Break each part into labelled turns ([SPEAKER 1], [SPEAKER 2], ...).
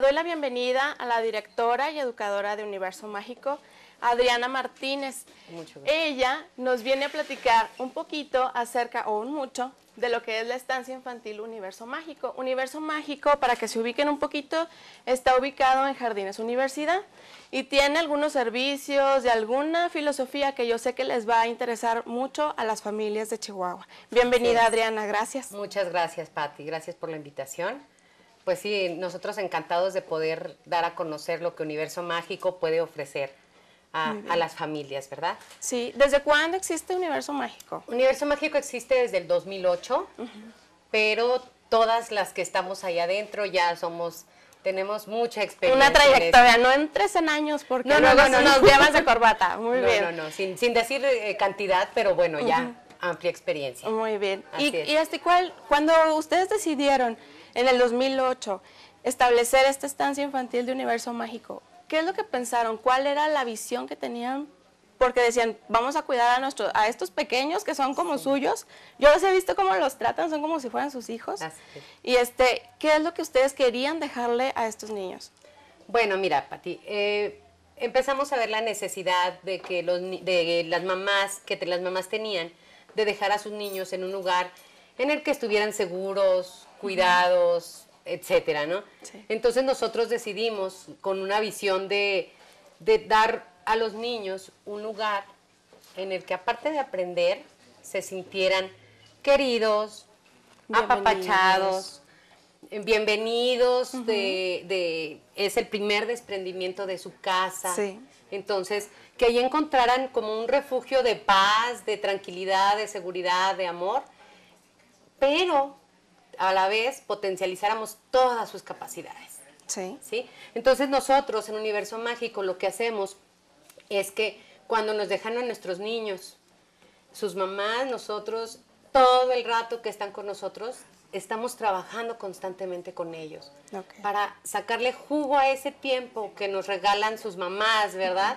[SPEAKER 1] Doy la bienvenida a la directora y educadora de Universo Mágico, Adriana Martínez. Ella nos viene a platicar un poquito acerca, o un mucho, de lo que es la estancia infantil Universo Mágico. Universo Mágico, para que se ubiquen un poquito, está ubicado en Jardines Universidad y tiene algunos servicios de alguna filosofía que yo sé que les va a interesar mucho a las familias de Chihuahua. Bienvenida, Adriana,
[SPEAKER 2] gracias. Muchas gracias, Patti. Gracias por la invitación pues sí, nosotros encantados de poder dar a conocer lo que Universo Mágico puede ofrecer a, las familias, ¿verdad? Sí, ¿desde cuándo existe Universo Mágico? Universo Mágico existe desde el 2008, pero todas las que estamos ahí adentro ya somos... Tenemos mucha experiencia. Una trayectoria, en no
[SPEAKER 1] en años, porque no, no, luego no, nos llevas de
[SPEAKER 2] corbata. Muy no, bien. No, no, no, sin, decir eh, cantidad, pero bueno, ya amplia experiencia. Muy bien. ¿Y, ¿Y
[SPEAKER 1] hasta cuál, cuando ustedes decidieron en el 2008, establecer esta estancia infantil de Universo Mágico. ¿Qué es lo que pensaron? ¿Cuál era la visión que tenían? Porque decían, vamos a cuidar a, nuestros, a estos pequeños que son como suyos. Yo los he visto cómo los tratan, son como si fueran sus hijos. Y este, ¿qué es lo que ustedes querían dejarle a estos
[SPEAKER 2] niños? Bueno, mira, Pati, eh, empezamos a ver la necesidad de que los, de las mamás, que las mamás tenían, de dejar a sus niños en un lugar en el que estuvieran seguros, cuidados, etcétera, ¿no? Entonces nosotros decidimos con una visión de, dar a los niños un lugar en el que aparte de aprender, se sintieran queridos, apapachados, bienvenidos, es el primer desprendimiento de su casa. Entonces, que ahí encontraran como un refugio de paz, de tranquilidad, de seguridad, de amor, pero a la vez potencializáramos todas sus capacidades. Sí. ¿sí? Entonces nosotros en Universo Mágico lo que hacemos es que cuando nos dejan a nuestros niños, sus mamás, nosotros, todo el rato que están con nosotros, estamos trabajando constantemente con ellos para sacarle jugo a ese tiempo que nos regalan sus mamás, ¿verdad?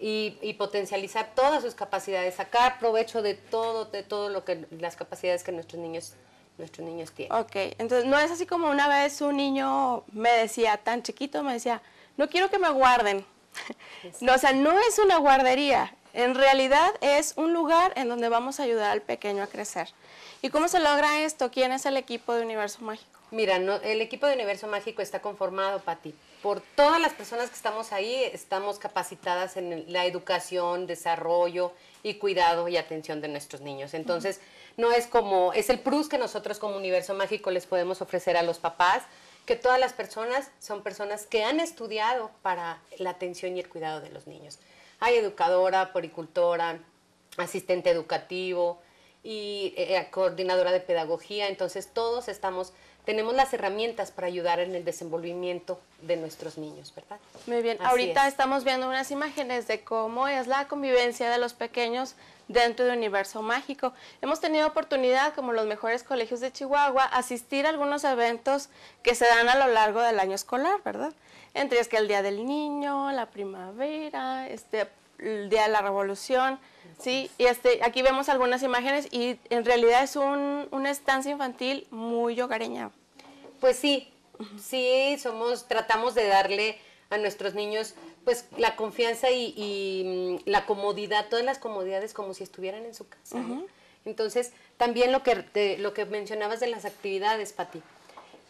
[SPEAKER 2] y, y, potencializar todas sus capacidades, sacar provecho de todo, de todo lo que las capacidades que nuestros niños nuestros niños tienen.
[SPEAKER 1] Ok, entonces no es así como una vez un niño me decía, tan chiquito, me decía, no quiero que me guarden. no, o sea, no es una guardería, en realidad es un lugar en donde vamos a ayudar al pequeño a crecer. ¿Y cómo se logra esto? ¿Quién es el equipo de Universo Mágico? Mira, el equipo de Universo Mágico está conformado, Pati,
[SPEAKER 2] por todas las personas que estamos ahí, estamos capacitadas en la educación, desarrollo y cuidado y atención de nuestros niños. Entonces, no es como, es el plus que nosotros como Universo Mágico les podemos ofrecer a los papás, que todas las personas son personas que han estudiado para la atención y el cuidado de los niños. Hay educadora, poricultora, asistente educativo y eh, eh, coordinadora de pedagogía, entonces todos estamos tenemos las herramientas para ayudar en el desenvolvimiento de nuestros niños, ¿verdad?
[SPEAKER 1] Muy bien, ahorita estamos viendo unas imágenes de cómo es la convivencia de los pequeños dentro del universo mágico. Hemos tenido oportunidad, como los mejores colegios de Chihuahua, asistir a algunos eventos que se dan a lo largo del año escolar, ¿verdad? Entre es que el Día del Niño, la primavera, este, el Día de la Revolución, ¿sí? Y este, aquí vemos algunas imágenes y en realidad es una estancia infantil muy hogareña. Pues sí, sí, somos, tratamos
[SPEAKER 2] de darle a nuestros niños pues la confianza y, mm, la comodidad, todas las comodidades como si estuvieran en su casa. Entonces, también lo que, lo que mencionabas de las actividades, Pati.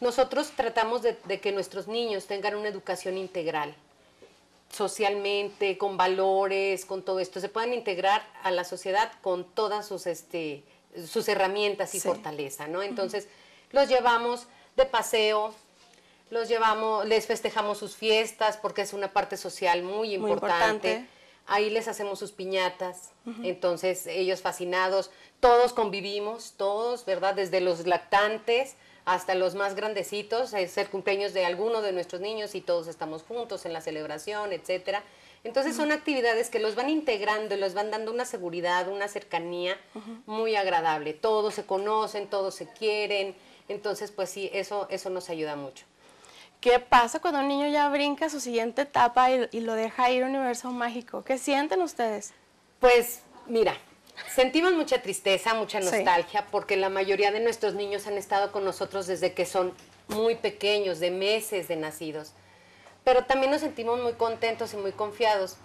[SPEAKER 2] Nosotros tratamos de, que nuestros niños tengan una educación integral, socialmente, con valores, con todo esto, se puedan integrar a la sociedad con todas sus, este, sus herramientas y fortaleza, ¿no? Entonces, los llevamos de paseo, los llevamos, les festejamos sus fiestas porque es una parte social muy importante. Ahí les hacemos sus piñatas, entonces ellos fascinados, todos convivimos, todos, ¿verdad? Desde los lactantes hasta los más grandecitos, es el cumpleaños de alguno de nuestros niños y todos estamos juntos en la celebración, etcétera. Entonces son actividades que los van integrando les los van dando una seguridad, una cercanía muy agradable. Todos se conocen, todos se quieren, entonces pues sí, eso, eso nos ayuda mucho.
[SPEAKER 1] ¿Qué pasa cuando un niño ya brinca su siguiente etapa y, lo deja ir a universo mágico? ¿Qué sienten ustedes?
[SPEAKER 2] Pues mira, sentimos mucha tristeza, mucha nostalgia, porque la mayoría de nuestros niños han estado con nosotros desde que son muy pequeños, de meses de nacidos. Pero también nos sentimos muy contentos y muy confiados,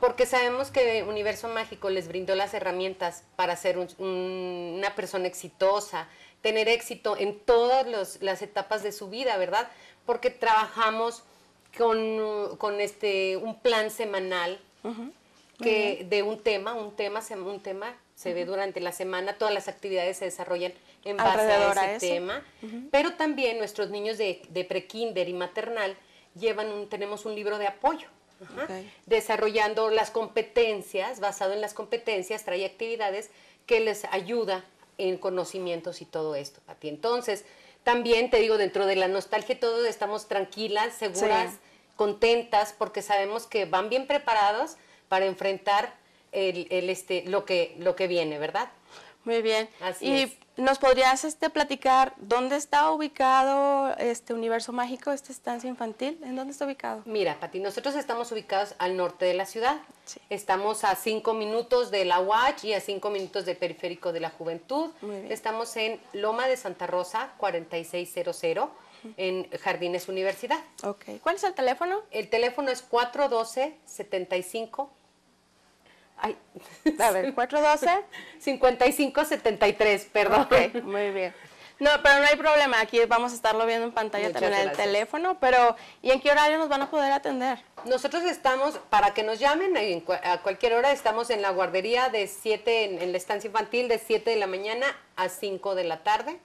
[SPEAKER 2] porque sabemos que Universo Mágico les brindó las herramientas para ser una persona exitosa, tener éxito en todas las etapas de su vida, ¿verdad? porque trabajamos con, este, un plan semanal que, de un tema, un tema, un tema se ve durante la semana, todas las actividades se desarrollan en base a ese tema, pero también nuestros niños de, de prekinder y maternal llevan un, tenemos un libro de apoyo. desarrollando las competencias, basado en las competencias, trae actividades que les ayuda en conocimientos y todo esto, Entonces, también te digo, dentro de la nostalgia todos estamos tranquilas, seguras, contentas, porque sabemos que van bien preparados para enfrentar el, el, este, lo, que, lo que viene, ¿verdad? Muy bien. y
[SPEAKER 1] nos podrías este, platicar dónde está ubicado este Universo Mágico, esta estancia infantil, ¿en
[SPEAKER 2] dónde está ubicado? Mira, Pati, nosotros estamos ubicados al norte de la ciudad. Estamos a cinco minutos de la UACH y a cinco minutos del Periférico de la Juventud. Estamos en Loma de Santa Rosa, 4600 en Jardines Universidad. Ok. ¿Cuál es el teléfono? El teléfono es 412 75 Ay,
[SPEAKER 1] a ver, 412. 5573, perdón. muy bien. No, pero no hay problema, aquí vamos a estarlo viendo en pantalla también en el teléfono, pero ¿y en qué horario nos van a poder atender? Nosotros estamos, para que nos llamen eh, a cualquier hora, estamos en
[SPEAKER 2] la guardería de 7, en, la estancia infantil de 7 de la mañana a 5 de la tarde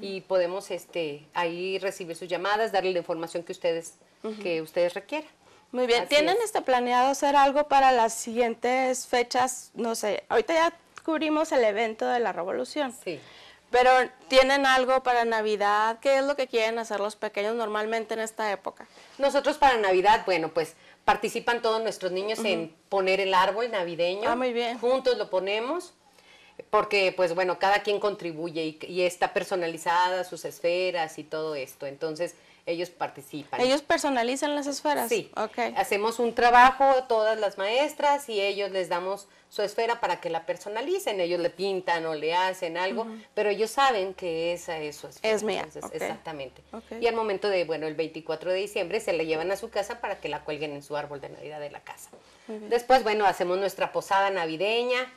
[SPEAKER 2] y podemos este, ahí recibir sus llamadas, darle la información que ustedes, que ustedes requieran.
[SPEAKER 1] Muy bien, ¿tienen este planeado hacer algo para las siguientes fechas? No sé, ahorita ya cubrimos el evento de la revolución. Sí. Pero tienen algo para Navidad, ¿qué es lo que quieren hacer los pequeños normalmente en esta época? Nosotros
[SPEAKER 2] para Navidad, bueno, pues participan todos nuestros niños en poner el árbol navideño. Ah, muy bien. Juntos lo ponemos porque, pues bueno, cada quien contribuye y, está personalizada sus esferas y todo esto. Entonces, ellos participan. ¿Ellos
[SPEAKER 1] personalizan
[SPEAKER 2] las esferas? Sí. Ok. Hacemos un trabajo, todas las maestras, y ellos les damos su esfera para que la personalicen. Ellos le pintan o le hacen algo, pero ellos saben que esa es su esfera. Es mía. Exactamente. Y al momento de, bueno, el 24 de diciembre se la llevan a su casa para que la cuelguen en su árbol de Navidad de la casa. Después, bueno, hacemos nuestra posada navideña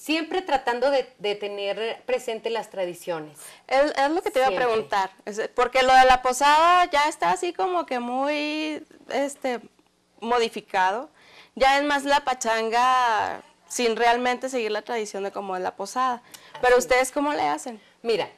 [SPEAKER 2] Siempre tratando de, tener presente las tradiciones.
[SPEAKER 1] Es, lo que te iba a preguntar, porque lo de la posada ya está así como que muy este, modificado. Ya es más la pachanga sin realmente seguir la tradición de cómo es la posada. Pero ustedes cómo le hacen? Mira,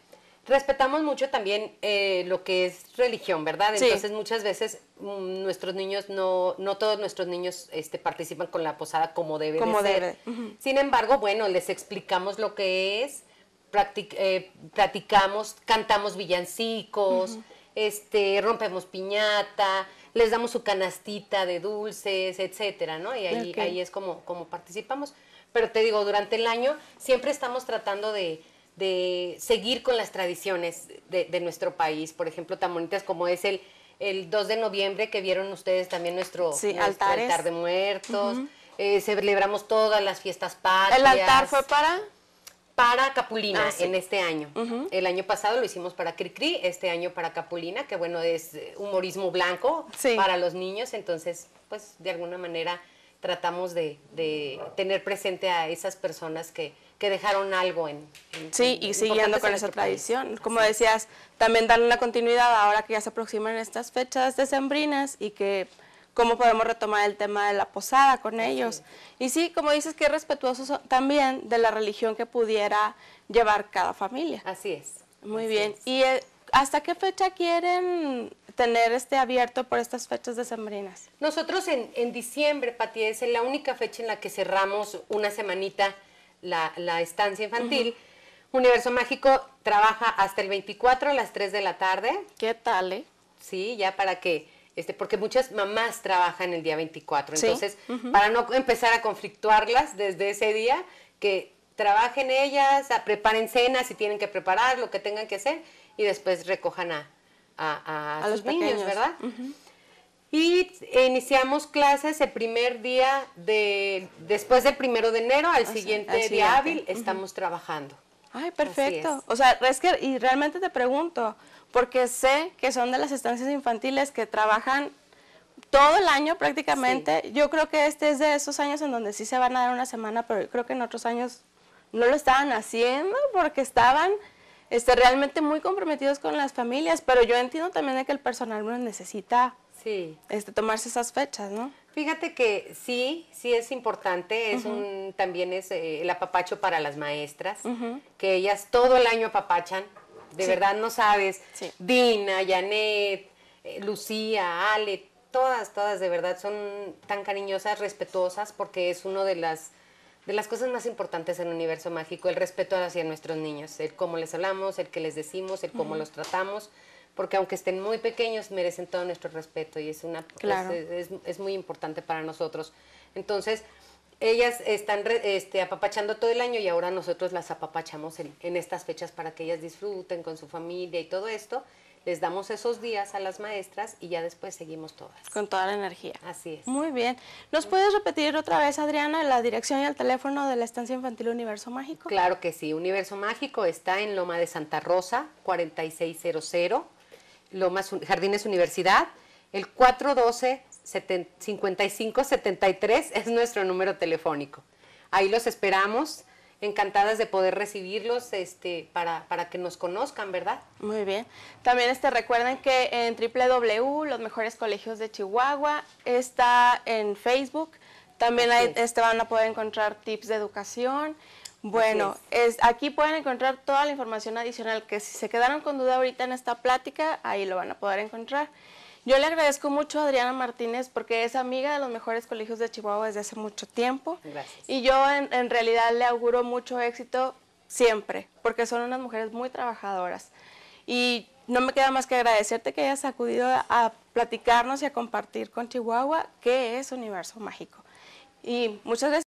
[SPEAKER 2] respetamos mucho también eh, lo que es religión, ¿verdad? Entonces muchas veces mm, nuestros niños no, no todos nuestros niños este, participan con la posada como debe ser. Sin embargo, bueno, les explicamos lo que es, practicamos, eh, cantamos villancicos, este, rompemos piñata, les damos su canastita de dulces, etcétera, ¿no? Y ahí, ahí es como, como participamos. Pero te digo, durante el año siempre estamos tratando de de seguir con las tradiciones de, nuestro país, por ejemplo, tan bonitas como es el, el 2 de noviembre que vieron ustedes también nuestro, altar de muertos, eh, celebramos todas las fiestas patrias. ¿El altar fue para? Para Capulina ah, en este año. El año pasado lo hicimos para Cricri, este año para Capulina, que bueno, es humorismo blanco para los niños, entonces pues de alguna manera tratamos de tener presente a esas personas que que dejaron algo en... sí, y siguiendo con este esa tradición.
[SPEAKER 1] Como decías, también dar una continuidad ahora que ya se aproximan estas fechas decembrinas y que cómo podemos retomar el tema de la posada con ellos. Y sí, como dices, que respetuoso también de la religión que pudiera llevar cada familia. Así es. Muy bien. ¿Y eh, hasta qué fecha quieren tener este abierto por estas fechas decembrinas?
[SPEAKER 2] Nosotros en, en diciembre, Pati, es la única fecha en la que cerramos una semanita la, estancia infantil. Universo Mágico trabaja hasta el 24 a las 3 de la tarde. ¿Qué tal, eh? Sí, ya para que, este, porque muchas mamás trabajan el día 24, entonces, para no empezar a conflictuarlas desde ese día, que trabajen ellas, preparen cenas si tienen que preparar, lo que tengan que hacer, y después recojan a, los niños, ¿verdad? Y iniciamos clases el primer día de, después del primero de enero, al, ah, siguiente, día hábil, estamos trabajando.
[SPEAKER 1] Ay, perfecto. O sea, es que, y realmente te pregunto, porque sé que son de las estancias infantiles que trabajan todo el año prácticamente. Yo creo que este es de esos años en donde sí se van a dar una semana, pero yo creo que en otros años no lo estaban haciendo porque estaban este, realmente muy comprometidos con las familias. Pero yo entiendo también que el personal lo necesita sí. este, tomarse esas fechas, ¿no?
[SPEAKER 2] Fíjate que sí, sí es importante, es un, también es eh, el apapacho para las maestras, que ellas todo el año apapachan, de verdad no sabes, Dina, Janet, eh, Lucía, Ale, todas, todas de verdad son tan cariñosas, respetuosas, porque es uno de las de las cosas más importantes en el universo mágico, el respeto hacia nuestros niños, el cómo les hablamos, el que les decimos, el cómo los tratamos porque aunque estén muy pequeños, merecen todo nuestro respeto y es, una, es, muy importante para nosotros. Entonces, ellas están este, apapachando todo el año y ahora nosotros las apapachamos en, en estas fechas para que ellas disfruten con su familia y todo esto les damos esos días a las maestras y ya después seguimos
[SPEAKER 1] todas. Con toda la energía. Así es. Muy bien. ¿Nos puedes repetir otra vez, Adriana, la dirección y el teléfono de la Estancia Infantil Universo Mágico? Claro que sí. Universo Mágico está en Loma de Santa
[SPEAKER 2] Rosa, 4600. Lomas Jardines Universidad. El 412-5573 es nuestro número telefónico. Ahí los esperamos. Encantadas de poder recibirlos este, para, que nos conozcan,
[SPEAKER 1] ¿verdad? Muy bien. También este, recuerden que en www, los mejores colegios de Chihuahua, está en Facebook. También este, van a poder encontrar tips de educación bueno, aquí pueden encontrar toda la información adicional que si se quedaron con duda ahorita en esta plática, ahí lo van a poder encontrar. Yo le agradezco mucho a Adriana Martínez porque es amiga de los mejores colegios de Chihuahua desde hace mucho tiempo. Y yo en, realidad le auguro mucho éxito siempre, porque son unas mujeres muy trabajadoras. Y no me queda más que agradecerte que hayas acudido a platicarnos y a compartir con Chihuahua qué es Universo Mágico. Y muchas gracias.